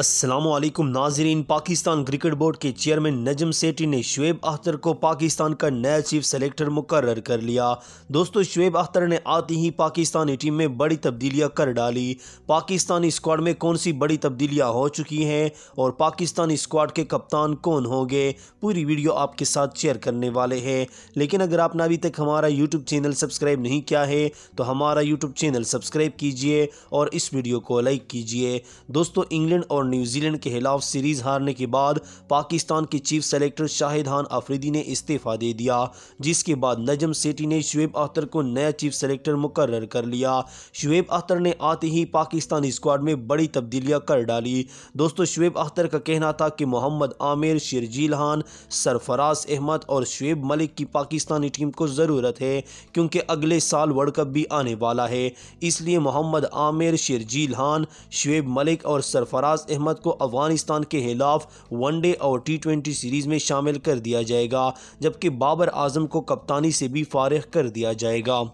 Aslam Nazreen Pakistan cricket board के chairman Najam Sethi ने शुएब अख्तर को पाकिस्तान का नया चीफ सेलेक्टर मुकर कर लिया दोस्तों शुएब अख्तर ने आती ही पाकिस्तानी टीम में बड़ी तब्दीलियां कर डाली पाकिस्तानी स्क्वाड में कौन सी बड़ी तब्दीलियां हो चुकी हैं और पाकिस्तानी स्क्वाड के कप्तान कौन होंगे पूरी वीडियो आपके साथ शेयर करने वाले हैं लेकिन अगर आपने अभी तक हमारा यूट्यूब चैनल सब्सक्राइब नहीं किया है तो हमारा यूट्यूब चैनल सब्सक्राइब कीजिए और इस वीडियो को लाइक कीजिए दोस्तों इंग्लैंड और और न्यूजीलैंड के खिलाफ सीरीज हारने के बाद पाकिस्तान के चीफ सेलेक्टर शाहिदहान अफरीदी ने इस्तीफा दे दिया जिसके बाद नजम सेठी ने शुएब अख्तर को नया चीफ सेलेक्टर मुकर कर लिया शुएब अख्तर ने आते ही पाकिस्तान स्क्वाड में बड़ी तब्दीलियां कर डाली दोस्तों शुएब अख्तर का कहना था कि मोहम्मद आमिर शिरजील खान सरफराज अहमद और शुएब मलिक की पाकिस्तानी टीम को ज़रूरत है क्योंकि अगले साल वर्ल्ड कप भी आने वाला है इसलिए मोहम्मद आमिर शिरजील खान शुएब मलिक और सरफराज अहमद को अफगानिस्तान के खिलाफ वनडे और टी ट्वेंटी सीरीज़ में शामिल कर दिया जाएगा जबकि बाबर आजम को कप्तानी से भी फारिग कर दिया जाएगा